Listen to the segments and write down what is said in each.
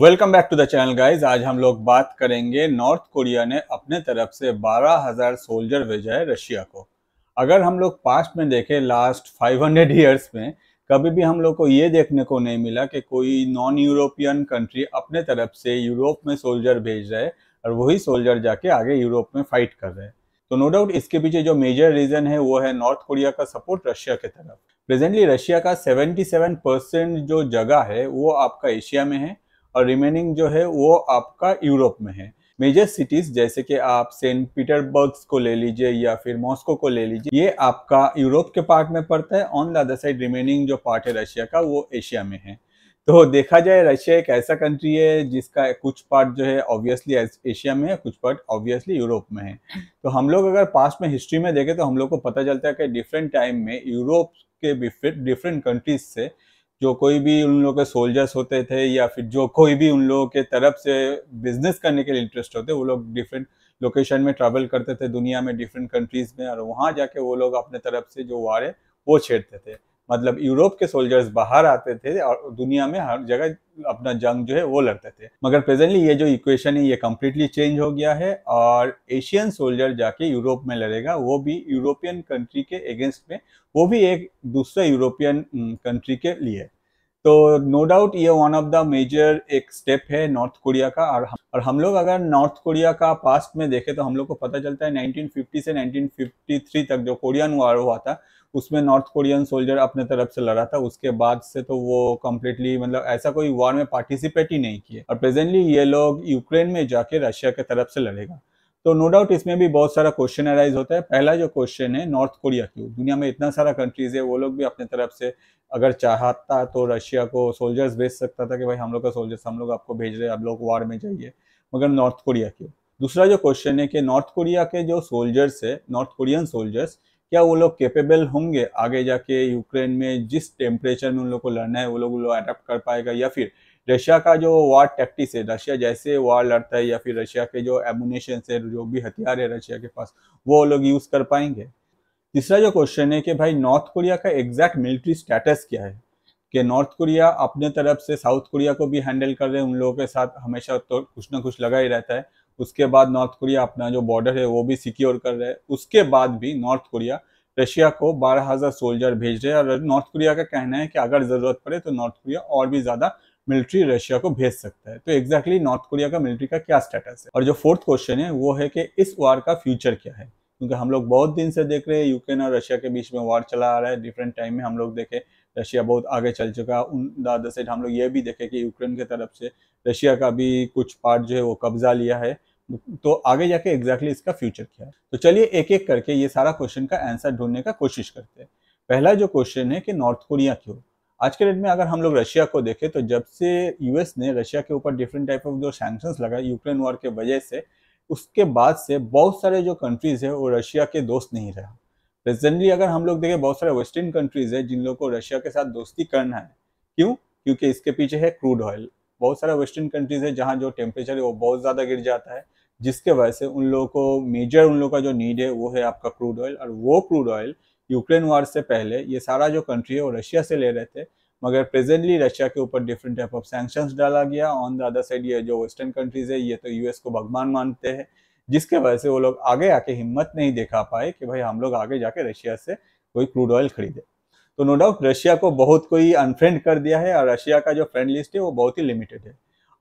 Welcome back to the channel guys आज हम लोग बात करेंगे नॉर्थ कोरिया ने अपने तरफ से 12,000 सोल्जर भेजा है रशिया को अगर हम लोग पास्ट में देखें लास्ट 500 हंड्रेड ईयर्स में कभी भी हम लोग को ये देखने को नहीं मिला कि कोई नॉन यूरोपियन कंट्री अपने तरफ से यूरोप में सोल्जर भेज रहे और वही सोल्जर जाके आगे यूरोप में फाइट कर रहे हैं तो नो डाउट इसके पीछे जो मेजर रीजन है वो है नॉर्थ कोरिया का सपोर्ट रशिया के तरफ प्रेजेंटली रशिया का 77 परसेंट जो जगह है वो आपका एशिया में है और रिमेनिंग जो है वो आपका यूरोप में है मेजर सिटीज जैसे कि आप सेंट पीटरबर्ग को ले लीजिए या फिर मॉस्को को ले लीजिए ये आपका यूरोप के पार्ट में पड़ता है on the other side remaining जो पार्ट है रशिया का वो एशिया में है तो देखा जाए रशिया एक ऐसा कंट्री है जिसका कुछ पार्ट जो है ऑब्वियसली एशिया में है कुछ पार्ट ऑब्वियसली यूरोप में है तो हम लोग अगर पास्ट में हिस्ट्री में देखें तो हम लोग को पता चलता है कि डिफरेंट टाइम में यूरोप के डिफरेंट कंट्रीज से जो कोई भी उन लोग के सोल्जर्स होते थे या फिर जो कोई भी उन लोगों के तरफ से बिजनेस करने के लिए इंटरेस्ट होते वो लोग डिफरेंट लोकेशन में ट्रैवल करते थे दुनिया में डिफरेंट कंट्रीज़ में और वहाँ जाके वो लोग अपने तरफ से जो वार है वो छेड़ते थे मतलब यूरोप के सोल्जर्स बाहर आते थे और दुनिया में हर जगह अपना जंग जो है वो लड़ते थे मगर प्रेजेंटली ये जो इक्वेशन है ये कम्प्लीटली चेंज हो गया है और एशियन सोल्जर जाके यूरोप में लड़ेगा वो भी यूरोपियन कंट्री के अगेंस्ट में वो भी एक दूसरे यूरोपियन कंट्री के लिए तो नो डाउट ये वन ऑफ द मेजर एक स्टेप है नॉर्थ कोरिया का और हम, और हम लोग अगर नॉर्थ कोरिया का पास्ट में देखें तो हम लोग को पता चलता है 1950 से 1953 तक जो कोरियन वार हुआ था उसमें नॉर्थ कोरियन सोल्जर अपने तरफ से लड़ा था उसके बाद से तो वो कम्प्लीटली मतलब ऐसा कोई वार में पार्टिसिपेट ही नहीं किया और प्रेजेंटली ये लोग यूक्रेन में जाके रशिया के तरफ से लड़ेगा तो नो डाउट इसमें भी बहुत सारा क्वेश्चन अराइज होता है पहला जो क्वेश्चन है नॉर्थ कोरिया क्यों दुनिया में इतना सारा कंट्रीज है वो लोग भी अपने तरफ से अगर चाहता तो रशिया को सोल्जर्स भेज सकता था कि भाई हम लोग का सोल्जर्स हम लोग आपको भेज रहे हैं आप लोग वार में जाइए मगर नॉर्थ कोरिया क्यों दूसरा जो क्वेश्चन है कि नॉर्थ कोरिया के जो सोल्जर्स है नॉर्थ कोरियन सोल्जर्स क्या वो लोग कैपेबल होंगे आगे जाके यूक्रेन में जिस टेम्परेचर में उन लोग को लड़ना है वो लोग वो लोग अडेप्ट कर पाएगा या फिर रशिया का जो वार टैक्टिक्स है रशिया जैसे वार लड़ता है या फिर रशिया के जो एमुनेशन है जो भी हथियार है रशिया के पास वो लोग यूज़ कर पाएंगे तीसरा जो क्वेश्चन है कि भाई नॉर्थ कोरिया का एग्जैक्ट मिलिट्री स्टेटस क्या है कि नॉर्थ कोरिया अपने तरफ से साउथ कोरिया को भी हैंडल कर रहे हैं उन लोगों के साथ हमेशा तो कुछ ना कुछ लगा ही रहता है उसके बाद नॉर्थ कोरिया अपना जो बॉर्डर है वो भी सिक्योर कर रहे हैं उसके बाद भी नॉर्थ कोरिया रशिया को बारह हज़ार सोल्जर भेज रहे हैं और नॉर्थ कोरिया का कहना है कि अगर ज़रूरत पड़े तो नॉर्थ कोरिया और भी ज़्यादा मिलिट्री रशिया को भेज सकता है तो एग्जैक्टली नॉर्थ कोरिया का मिलिट्री का क्या स्टेटस है और जो फोर्थ क्वेश्चन है वो है कि इस वार का फ्यूचर क्या है क्योंकि हम लोग बहुत दिन से देख रहे हैं यूक्रेन और रशिया के बीच में वार चला आ रहा है डिफरेंट टाइम में हम लोग देखे रशिया बहुत आगे चल चुका उन दादा से हम लोग ये भी देखे कि यूक्रेन की तरफ से रशिया का भी कुछ पार्ट जो है वो कब्जा लिया है तो आगे जाके एग्जैक्टली exactly इसका फ्यूचर क्या है तो चलिए एक एक करके ये सारा क्वेश्चन का आंसर ढूंढने का कोशिश करते हैं पहला जो क्वेश्चन है कि नॉर्थ कोरिया क्यों आज के डेट में अगर हम लोग रशिया को देखें तो जब से यूएस ने रशिया के ऊपर डिफरेंट टाइप ऑफ जो सैंक्शंस लगाए यूक्रेन वॉर के वजह से उसके बाद से बहुत सारे जो कंट्रीज़ है वो रशिया के दोस्त नहीं रहा प्रेजेंटली अगर हम लोग देखें बहुत सारे वेस्टर्न कंट्रीज़ है जिन लोग को रशिया के साथ दोस्ती करना है क्यों क्योंकि इसके पीछे है क्रूड ऑयल बहुत सारे वेस्टर्न कंट्रीज़ है जहाँ जो टेम्परेचर है वो बहुत ज़्यादा गिर जाता है जिसके वजह से उन लोगों को मेजर उन लोगों का जो नीड है वो है आपका क्रूड ऑयल और वो क्रूड ऑयल यूक्रेन वार से पहले ये सारा जो कंट्री है वो रशिया से ले रहे थे मगर प्रेजेंटली रशिया के ऊपर डिफरेंट टाइप ऑफ सैंक्शंस डाला गया ऑन द अदर साइड ये जो वेस्टर्न कंट्रीज है ये तो यूएस को भगवान मानते हैं जिसके वजह से वो लोग आगे आके हिम्मत नहीं दिखा पाए कि भाई हम लोग आगे जाके रशिया से कोई क्रूड ऑयल खरीदे तो नो डाउट रशिया को बहुत कोई अनफ्रेंड कर दिया है और रशिया का जो फ्रेंड लिस्ट है वो बहुत ही लिमिटेड है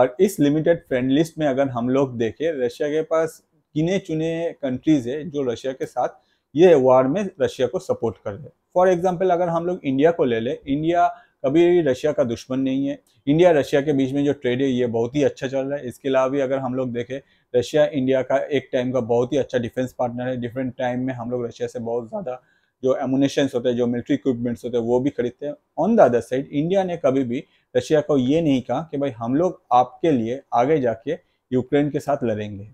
और इस लिमिटेड फ्रेंड लिस्ट में अगर हम लोग देखें रशिया के पास किने चुने कंट्रीज है जो रशिया के साथ ये वार में रशिया को सपोर्ट कर रहे फॉर एग्जाम्पल अगर हम लोग इंडिया को ले लें इंडिया कभी रशिया का दुश्मन नहीं है इंडिया रशिया के बीच में जो ट्रेड है ये बहुत ही अच्छा चल रहा है इसके अलावा भी अगर हम लोग देखें रशिया इंडिया का एक टाइम का बहुत ही अच्छा डिफेंस पार्टनर है डिफरेंट टाइम में हम लोग रशिया से बहुत ज़्यादा जो एमुनेशन होते हैं जो मिलिट्री इक्विपमेंट्स होते हैं वो भी खरीदते हैं on the other side India ने कभी भी रशिया को ये नहीं कहा कि भाई हम लोग आपके लिए आगे जाके यूक्रेन के साथ लड़ेंगे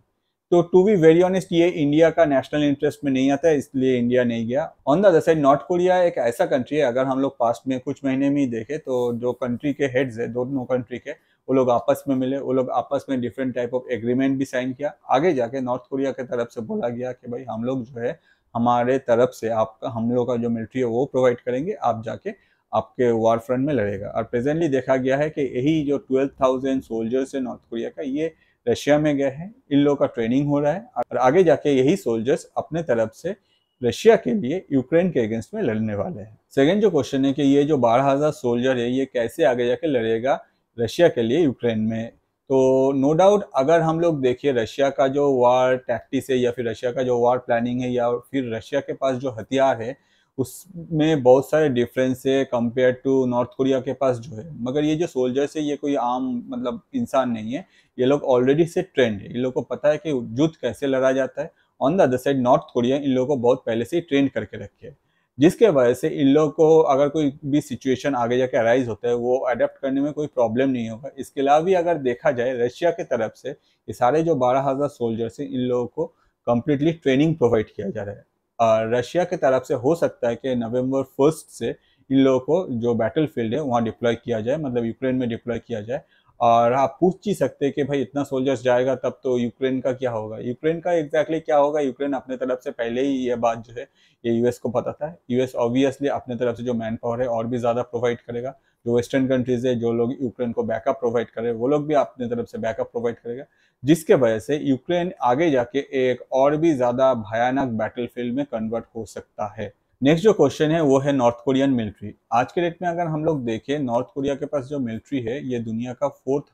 तो टू बी वेरी ऑनेस्ट ये इंडिया का नेशनल इंटरेस्ट में नहीं आता है इसलिए इंडिया नहीं गया on the other side North Korea एक ऐसा कंट्री है अगर हम लोग पास्ट में कुछ महीने में ही देखें तो जो कंट्री के हेड्स है दोनों कंट्री के वो लोग आपस में मिले वो लोग आपस में डिफरेंट टाइप ऑफ एग्रीमेंट भी साइन किया आगे जाके नॉर्थ कोरिया के तरफ से बोला गया कि भाई हम लोग जो है हमारे तरफ से आपका हम लोग का जो मिलिट्री है वो प्रोवाइड करेंगे आप जाके आपके वार फ्रंट में लड़ेगा और प्रेजेंटली देखा गया है कि यही जो ट्वेल्व थाउजेंड सोल्जर्स है नॉर्थ कोरिया का ये रशिया में गए हैं इन लोगों का ट्रेनिंग हो रहा है और आगे जाके यही सोल्जर्स अपने तरफ से रशिया के लिए यूक्रेन के अगेंस्ट में लड़ने वाले हैं सेकेंड जो क्वेश्चन है कि ये जो बारह हज़ार सोल्जर है ये कैसे आगे जाके लड़ेगा रशिया के लिए यूक्रेन में तो नो डाउट अगर हम लोग देखिए रशिया का जो वार टैक्टिस है या फिर रशिया का जो वार प्लानिंग है या फिर रशिया के पास जो हथियार है उसमें बहुत सारे डिफरेंस है कंपेयर टू नॉर्थ कोरिया के पास जो है मगर ये जो सोल्जर्स है ये कोई आम मतलब इंसान नहीं है ये लोग ऑलरेडी से ट्रेंड है ये लोग को पता है कि युद्ध कैसे लड़ा जाता है on the other side North Korea इन लोगों को बहुत पहले से ही ट्रेंड करके रखे है जिसके वजह से इन लोग को अगर कोई भी सिचुएशन आगे जाके अराइज होता है वो अडेप्ट करने में कोई प्रॉब्लम नहीं होगा इसके अलावा भी अगर देखा जाए रशिया के तरफ से ये सारे जो बारह हज़ार सोल्जर्स हैं इन लोगों को कम्प्लीटली ट्रेनिंग प्रोवाइड किया जा रहा है रशिया के तरफ से हो सकता है कि नवंबर फर्स्ट से इन लोगों को जो बैटल फील्ड है वहाँ डिप्लॉय किया जाए मतलब यूक्रेन में डिप्लॉय किया जाए और आप पूछ ही सकते हैं कि भाई इतना सोल्जर्स जाएगा तब तो यूक्रेन का क्या होगा यूक्रेन का एग्जैक्टली exactly क्या होगा यूक्रेन अपने तरफ से पहले ही ये बात जो है ये यूएस को पता था यूएस ऑब्वियसली अपने तरफ से जो मैन पावर है और भी ज़्यादा प्रोवाइड करेगा जो वेस्टर्न कंट्रीज है जो लोग यूक्रेन को बैकअप प्रोवाइड कर रहे हैं वो लोग भी अपने तरफ से बैकअप प्रोवाइड करेगा जिसके वजह से यूक्रेन आगे जाके एक और भी ज़्यादा भयानक बैटल में कन्वर्ट हो सकता है नेक्स्ट जो क्वेश्चन है वो है नॉर्थ कोरियन मिलिट्री आज के डेट में अगर हम लोग देखें नॉर्थ कोरिया के पास जो मिलिट्री है ये दुनिया का फोर्थ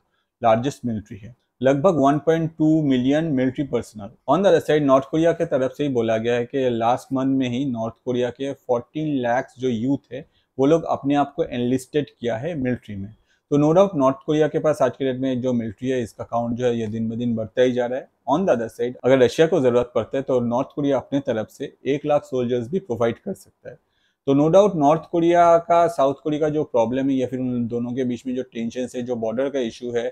लार्जेस्ट मिलिट्री है लगभग 1.2 million military personnel on the side North Korea के तरफ से ही बोला गया है कि लास्ट मंथ में ही नॉर्थ कोरिया के 14 लाख जो यूथ है वो लोग अपने आप को एनलिस्टेड किया है मिलिट्री में तो नो डाउट नॉर्थ कोरिया के पास आज के डेट में जो मिलिट्री है इसका काउंट जो है ये दिन ब दिन बढ़ता ही जा रहा है ऑन द अदर साइड अगर रशिया को ज़रूरत पड़ता है तो नॉर्थ कोरिया अपने तरफ से एक लाख सोल्जर्स भी प्रोवाइड कर सकता है तो नो डाउट नॉर्थ कोरिया का साउथ कोरिया का जो प्रॉब्लम है या फिर उन दोनों के बीच में जो टेंशन है जो बॉर्डर का इशू है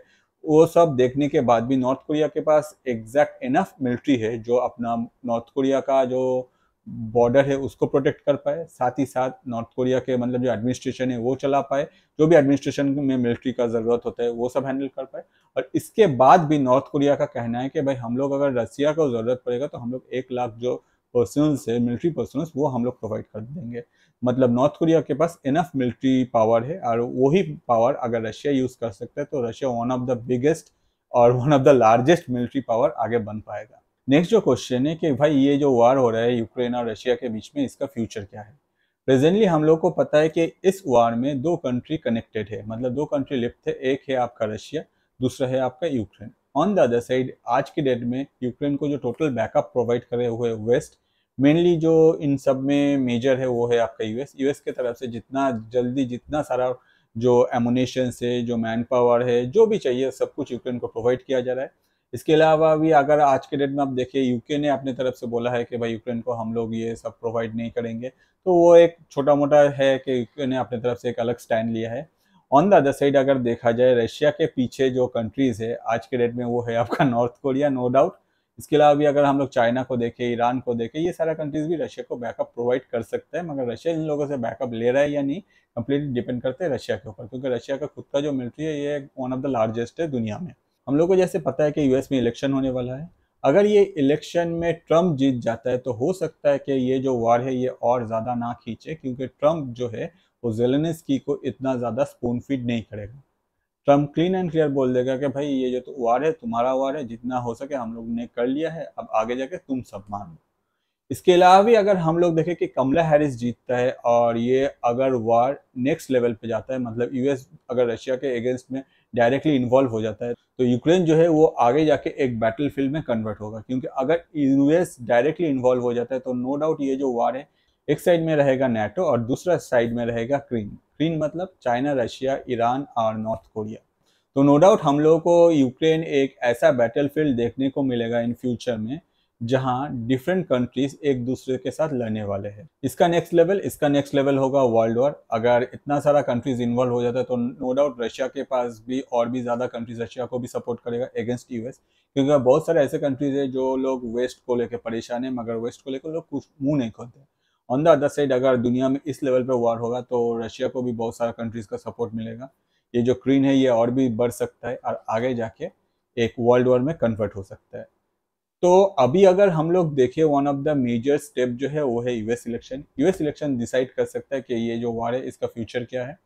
वो सब देखने के बाद भी नॉर्थ कोरिया के पास एग्जैक्ट इनफ मिलिट्री है जो अपना नॉर्थ कोरिया का जो बॉर्डर है उसको प्रोटेक्ट कर पाए साथ ही साथ नॉर्थ कोरिया के मतलब जो एडमिनिस्ट्रेशन है वो चला पाए जो भी एडमिनिस्ट्रेशन में मिलिट्री का ज़रूरत होता है वो सब हैंडल कर पाए और इसके बाद भी नॉर्थ कोरिया का कहना है कि भाई हम लोग अगर रसिया को ज़रूरत पड़ेगा तो हम लोग एक लाख जो पर्सनल्स है मिलिट्री पर्सनल्स वो हम लोग प्रोवाइड कर देंगे मतलब नॉर्थ कोरिया के पास इनफ मिलिट्री पावर है और वही पावर अगर रशिया यूज़ कर सकता है तो Russia one of the biggest और one of the largest military power आगे बन पाएगा नेक्स्ट जो क्वेश्चन है कि भाई ये जो वार हो रहा है यूक्रेन और रशिया के बीच में इसका फ्यूचर क्या है प्रेजेंटली हम लोग को पता है कि इस वार में दो कंट्री कनेक्टेड है मतलब दो कंट्री लिप्त है एक है आपका रशिया दूसरा है आपका Ukraine on the other side आज की डेट में यूक्रेन को जो टोटल बैकअप प्रोवाइड करे हुए वेस्ट मेनली जो इन सब में मेजर है वो है आपका यूएस यूएस के तरफ से जितना जल्दी जितना सारा जो एमुनेशन है जो मैन पावर है जो भी चाहिए सब कुछ यूक्रेन को प्रोवाइड किया जा रहा है इसके अलावा भी अगर आज के डेट में आप देखिए यूके ने अपने तरफ से बोला है कि भाई यूक्रेन को हम लोग ये सब प्रोवाइड नहीं करेंगे तो वो एक छोटा मोटा है कि यूक्रेन ने अपने तरफ से एक अलग स्टैंड लिया है ऑन द अदर साइड अगर देखा जाए रशिया के पीछे जो कंट्रीज़ है आज के डेट में वो है आपका नॉर्थ कोरिया नो डाउट इसके अलावा भी अगर हम लोग चाइना को देखें ईरान को देखें ये सारा कंट्रीज़ भी रशिया को बैकअप प्रोवाइड कर सकते हैं मगर रशिया इन लोगों से बैकअप ले रहा है या नहीं कंप्लीटली डिपेंड करते हैं रशिया के ऊपर क्योंकि रशिया का खुद का जो मिलिट्री है ये वन ऑफ द लार्जेस्ट है दुनिया में हम लोग को जैसे पता है कि यूएस में इलेक्शन होने वाला है अगर ये इलेक्शन में ट्रंप जीत जाता है तो हो सकता है कि ये जो वार है ये और ज़्यादा ना खींचे क्योंकि ट्रंप जो है वो जेलेनस्की को इतना ज़्यादा स्पून फीड नहीं करेगा ट्रम्प क्लीन एंड क्लियर बोल देगा कि भाई ये जो तो वार है तुम्हारा वार है जितना हो सके हम लोग ने कर लिया है अब आगे जाके तुम सब मानो इसके अलावा भी अगर हम लोग देखें कि कमला हैरिस जीतता है और ये अगर वार नेक्स्ट लेवल पे जाता है मतलब यूएस अगर रशिया के अगेंस्ट में डायरेक्टली इन्वॉल्व हो जाता है तो यूक्रेन जो है वो आगे जाके एक बैटल फील्ड में कन्वर्ट होगा क्योंकि अगर यूएस डायरेक्टली इन्वॉल्व हो जाता है तो नो डाउट ये जो वार है एक साइड में रहेगा नेटो और दूसरा साइड में रहेगा क्रीन क्रीन मतलब चाइना रशिया ईरान और नॉर्थ कोरिया तो नो डाउट हम लोग को यूक्रेन एक ऐसा बैटल फील्ड देखने को मिलेगा इन फ्यूचर में जहां डिफरेंट कंट्रीज एक दूसरे के साथ लड़ने वाले हैं इसका नेक्स्ट लेवल इसका नेक्स्ट लेवल होगा वर्ल्ड वॉर अगर इतना सारा कंट्रीज इन्वॉल्व हो जाता है तो नो डाउट रशिया के पास भी और भी ज़्यादा कंट्रीज रशिया को भी सपोर्ट करेगा अगेंस्ट यूएस क्योंकि बहुत सारे ऐसे कंट्रीज है जो लोग वेस्ट को लेकर परेशान है मगर वेस्ट को लेकर लोग कुछ मुँह नहीं खोलते ऑन द अदर साइड अगर दुनिया में इस लेवल पर वार होगा तो रशिया को भी बहुत सारा कंट्रीज का सपोर्ट मिलेगा ये जो क्रीन है ये और भी बढ़ सकता है और आगे जाके एक वर्ल्ड वॉर में कन्वर्ट हो सकता है तो अभी अगर हम लोग देखें one of the major step जो है वो है US election US election decide कर सकता है कि ये जो वार है इसका फ्यूचर क्या है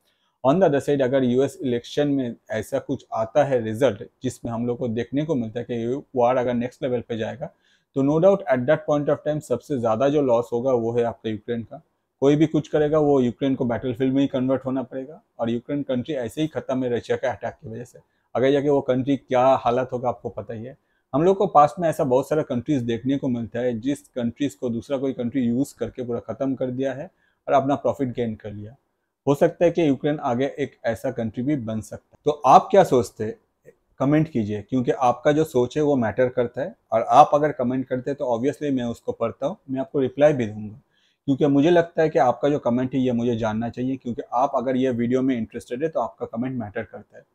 ऑन द अदर साइड अगर यूएस इलेक्शन में ऐसा कुछ आता है रिजल्ट जिसमें हम लोग को देखने को मिलता है कि वार अगर नेक्स्ट लेवल पे जाएगा तो no doubt at that point of time सबसे ज़्यादा जो लॉस होगा वो है आपका यूक्रेन का कोई भी कुछ करेगा वो यूक्रेन को बैटल फील्ड में ही कन्वर्ट होना पड़ेगा और यूक्रेन कंट्री ऐसे ही ख़त्म है रशिया के अटैक की वजह से आगे जाके वो कंट्री क्या हालत होगा आपको पता ही है हम लोग को पास्ट में ऐसा बहुत सारा कंट्रीज देखने को मिलता है जिस कंट्रीज को दूसरा कोई कंट्री यूज़ करके पूरा ख़त्म कर दिया है और अपना प्रॉफिट गेन कर लिया हो सकता है कि यूक्रेन आगे एक ऐसा कंट्री भी बन सकता है तो आप क्या सोचते कमेंट कीजिए क्योंकि आपका जो सोच है वो मैटर करता है और आप अगर कमेंट करते हैं तो ऑब्वियसली मैं उसको पढ़ता हूँ मैं आपको रिप्लाई भी दूंगा क्योंकि मुझे लगता है कि आपका जो कमेंट है ये मुझे जानना चाहिए क्योंकि आप अगर ये वीडियो में इंटरेस्टेड है तो आपका कमेंट मैटर करता है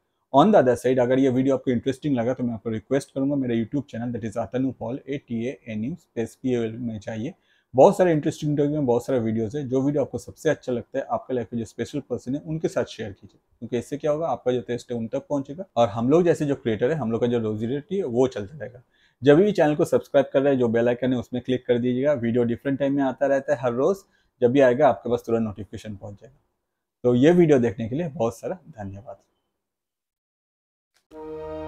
ऑन द अदर साइड अगर ये वीडियो आपको इंटरेस्टिंग लगा तो मैं आपको रिक्वेस्ट करूंगा मेरा YouTube channel that is Atanu Paul A T A N U space P L में चाहिए बहुत सारे इंटरेस्टिंग इंटरव्यू में बहुत सारे वीडियोस है जो वीडियो आपको सबसे अच्छा लगता है आपके लाइफ के जो स्पेशल पर्सन है उनके साथ शेयर कीजिए क्योंकि इससे क्या होगा आपका जो टेस्ट है उन तक पहुंचेगा और हम लोग जैसे जो क्रिएटर है हम लोग का जो रोजी रोजीरेटी है वो चलता रहेगा जब भी चैनल को सब्सक्राइब कर रहे हैं जो बेलाइकन है उसमें क्लिक कर दीजिएगा वीडियो डिफरेंट टाइम में आता रहता है हर रोज़ जब भी आएगा आपके पास तुरंत नोटिफिकेशन पहुंच जाएगा तो ये वीडियो देखने के लिए बहुत सारा धन्यवाद Bye.